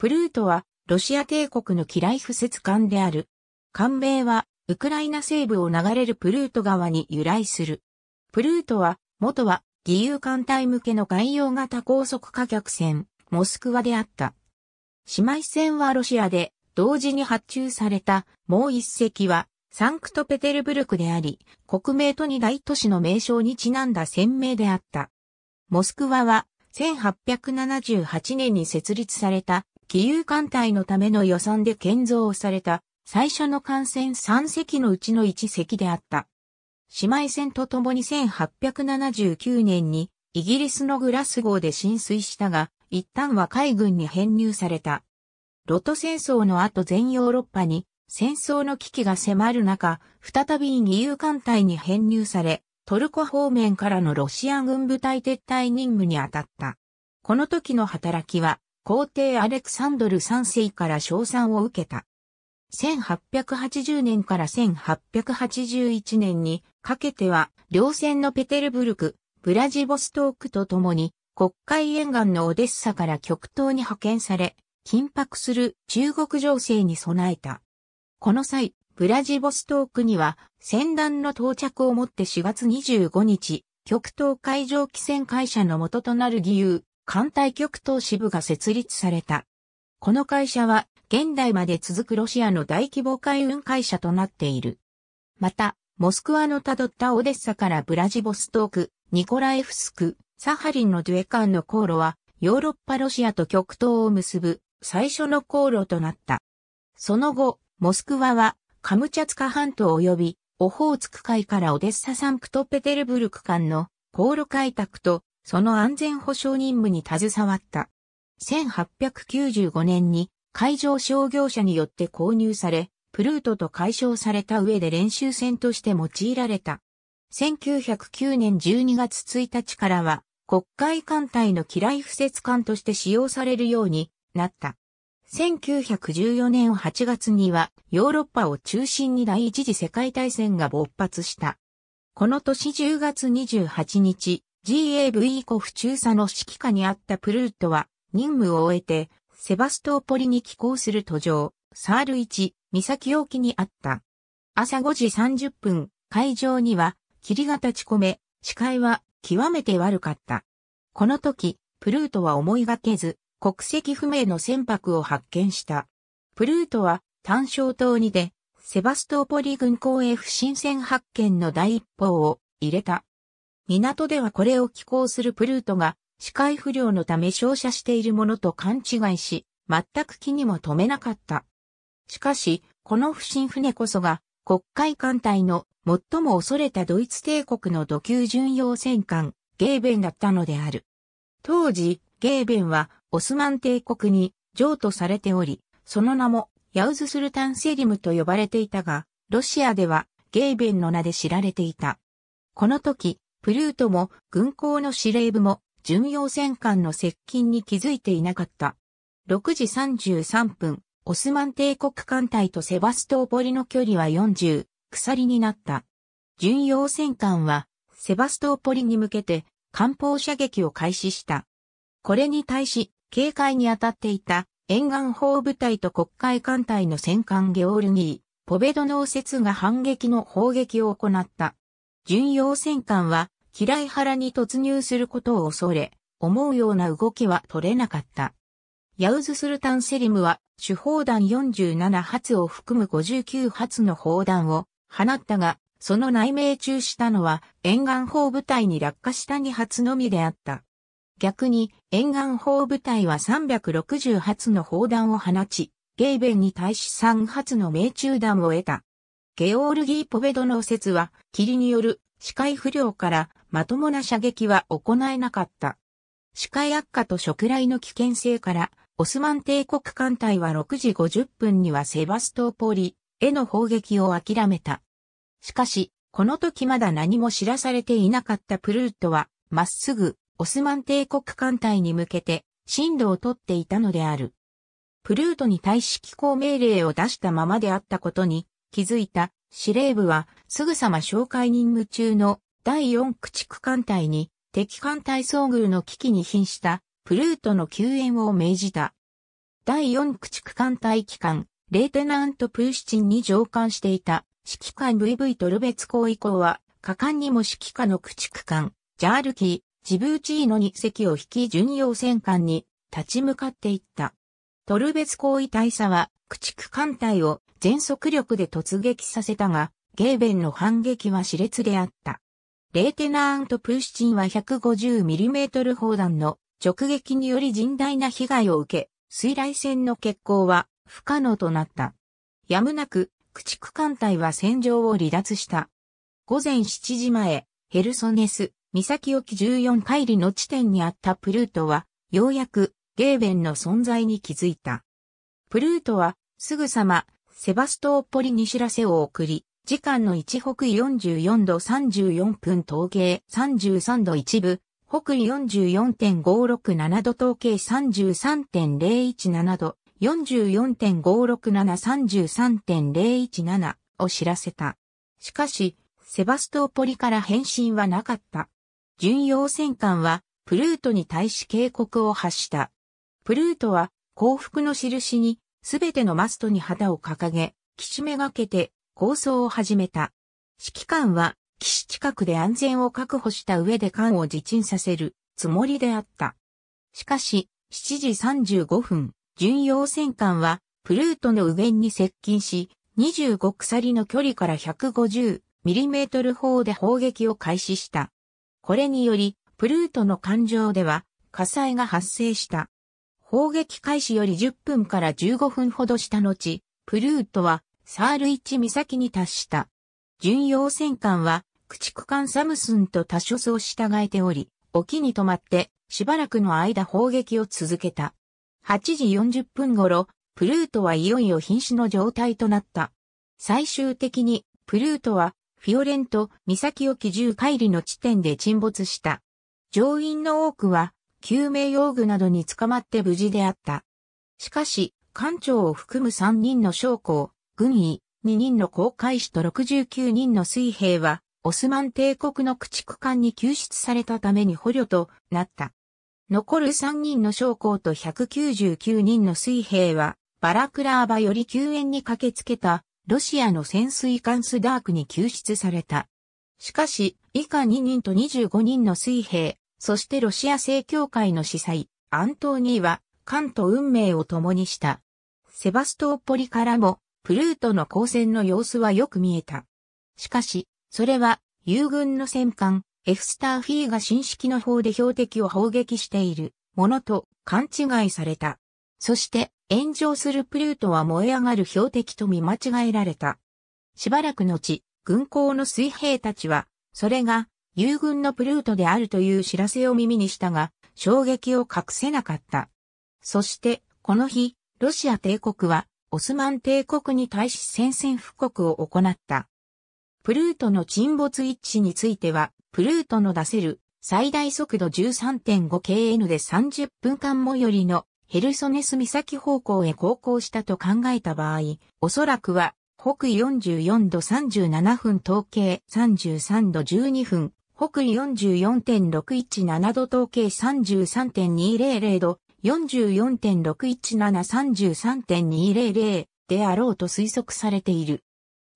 プルートはロシア帝国のキライフ節艦である。艦名はウクライナ西部を流れるプルート川に由来する。プルートは元は義勇艦隊向けの外洋型高速貨客船モスクワであった。姉妹船はロシアで同時に発注されたもう一隻はサンクトペテルブルクであり、国名と二大都市の名称にちなんだ船名であった。モスクワは1878年に設立された義勇艦隊のための予算で建造された最初の艦船3隻のうちの1隻であった。姉妹船とともに1879年にイギリスのグラスゴーで浸水したが、一旦は海軍に編入された。ロト戦争の後全ヨーロッパに戦争の危機が迫る中、再び義勇艦隊に編入され、トルコ方面からのロシア軍部隊撤退任務に当たった。この時の働きは、皇帝アレクサンドル三世から賞賛を受けた。1880年から1881年にかけては、両戦のペテルブルク、ブラジボストークと共に、国会沿岸のオデッサから極東に派遣され、緊迫する中国情勢に備えた。この際、ブラジボストークには、船団の到着をもって4月25日、極東海上汽船会社の元となる義勇、艦隊極東支部が設立された。この会社は現代まで続くロシアの大規模海運会社となっている。また、モスクワの辿ったオデッサからブラジボストーク、ニコライフスク、サハリンのデュエカンの航路は、ヨーロッパロシアと極東を結ぶ最初の航路となった。その後、モスクワはカムチャツカ半島及びオホーツク海からオデッササンクトペテルブルク間の航路開拓とその安全保障任務に携わった。1895年に海上商業者によって購入され、プルートと解消された上で練習船として用いられた。1909年12月1日からは、国会艦隊の機雷不設艦として使用されるようになった。1914年8月にはヨーロッパを中心に第一次世界大戦が勃発した。この年10月28日、GAV コフ中佐の指揮下にあったプルートは任務を終えてセバストーポリに寄港する途上、サール1、岬沖にあった。朝5時30分、海上には霧が立ち込め、視界は極めて悪かった。この時、プルートは思いがけず、国籍不明の船舶を発見した。プルートは単勝島にで、セバストーポリ軍港へ不審船発見の第一報を入れた。港ではこれを寄港するプルートが視界不良のため照射しているものと勘違いし、全く気にも留めなかった。しかし、この不審船こそが国会艦隊の最も恐れたドイツ帝国の土級巡洋戦艦、ゲーベンだったのである。当時、ゲーベンはオスマン帝国に譲渡されており、その名もヤウズスルタンセリムと呼ばれていたが、ロシアではゲーベンの名で知られていた。この時、プルートも軍港の司令部も巡洋戦艦の接近に気づいていなかった。6時33分、オスマン帝国艦隊とセバストーポリの距離は40、鎖になった。巡洋戦艦は、セバストーポリに向けて、艦砲射撃を開始した。これに対し、警戒に当たっていた、沿岸砲部隊と国会艦隊の戦艦ゲオルギー、ポベドのセツが反撃の砲撃を行った。巡洋戦艦は、嫌い原に突入することを恐れ、思うような動きは取れなかった。ヤウズスルタンセリムは、手砲弾47発を含む59発の砲弾を放ったが、その内命中したのは沿岸砲部隊に落下した2発のみであった。逆に沿岸砲部隊は360発の砲弾を放ち、ゲイベンに対し3発の命中弾を得た。ゲオールギー・ポベドの説は、霧による視界不良からまともな射撃は行えなかった。視界悪化と食雷の危険性から、オスマン帝国艦隊は6時50分にはセバストーポリへの砲撃を諦めた。しかし、この時まだ何も知らされていなかったプルートは、まっすぐオスマン帝国艦隊に向けて進路をとっていたのである。プルートに対し機構命令を出したままであったことに気づいた司令部はすぐさま紹介任務中の第四駆逐艦隊に敵艦隊遭遇の危機に瀕したプルートの救援を命じた。第四駆逐艦隊機関、レーテナント・プーシチンに上官していた指揮官 VV トルベツ行以降は、果敢にも指揮下の駆逐艦、ジャールキー、ジブーチーノに席を引き巡洋戦艦に立ち向かっていった。トルベツ行為大佐は駆逐艦隊を全速力で突撃させたが、ゲーベンの反撃は熾烈であった。レーテナーント・プーシチンは 150mm 砲弾の直撃により甚大な被害を受け、水雷戦の決行は不可能となった。やむなく、駆逐艦隊は戦場を離脱した。午前7時前、ヘルソネス、岬沖14海里の地点にあったプルートは、ようやくゲーベンの存在に気づいた。プルートは、すぐさまセバストーポリに知らせを送り、時間の一北緯44度34分統計33度一部、北緯44.567度統計33.017度、44.56733.017を知らせた。しかし、セバストーポリから返信はなかった。巡洋戦艦は、プルートに対し警告を発した。プルートは、降伏の印に、すべてのマストに旗を掲げ、岸めがけて構想を始めた。指揮官は、岸近くで安全を確保した上で艦を自沈させるつもりであった。しかし、7時35分、巡洋戦艦は、プルートの右舷に接近し、25鎖の距離から1 5 0トル砲で砲撃を開始した。これにより、プルートの艦上では火災が発生した。砲撃開始より10分から15分ほどした後、プルートはサールイチ岬に達した。巡洋戦艦は駆逐艦サムスンと多所を従えており、沖に止まってしばらくの間砲撃を続けた。8時40分頃、プルートはいよいよ瀕死の状態となった。最終的にプルートはフィオレント岬沖10海里の地点で沈没した。乗員の多くは救命用具などに捕まって無事であった。しかし、艦長を含む3人の将校、軍医、2人の航海士と69人の水兵は、オスマン帝国の駆逐艦に救出されたために捕虜となった。残る3人の将校と199人の水兵は、バラクラーバより救援に駆けつけた、ロシアの潜水艦スダークに救出された。しかし、以下2人と25人の水兵、そしてロシア正教会の司祭、アントーニーは、関と運命を共にした。セバストーポリからも、プルートの交戦の様子はよく見えた。しかし、それは、友軍の戦艦、エフスターフィーが新式の砲で標的を砲撃しているものと勘違いされた。そして、炎上するプルートは燃え上がる標的と見間違えられた。しばらく後、軍港の水兵たちは、それが友軍のプルートであるという知らせを耳にしたが、衝撃を隠せなかった。そして、この日、ロシア帝国は、オスマン帝国に対し宣戦布告を行った。プルートの沈没一致については、プルートの出せる最大速度 13.5kn で30分間最寄りのヘルソネス岬方向へ航行したと考えた場合、おそらくは北緯44度37分統計33度12分、北緯44.617度統計33.200度、44.61733.200であろうと推測されている。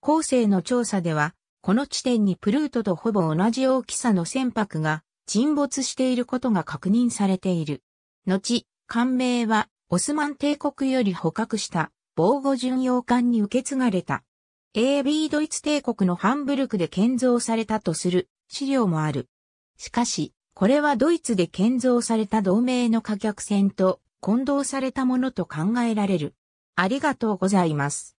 後世の調査では、この地点にプルートとほぼ同じ大きさの船舶が沈没していることが確認されている。後、艦名はオスマン帝国より捕獲した防護巡洋艦に受け継がれた。AB ドイツ帝国のハンブルクで建造されたとする資料もある。しかし、これはドイツで建造された同盟の貨客船と混同されたものと考えられる。ありがとうございます。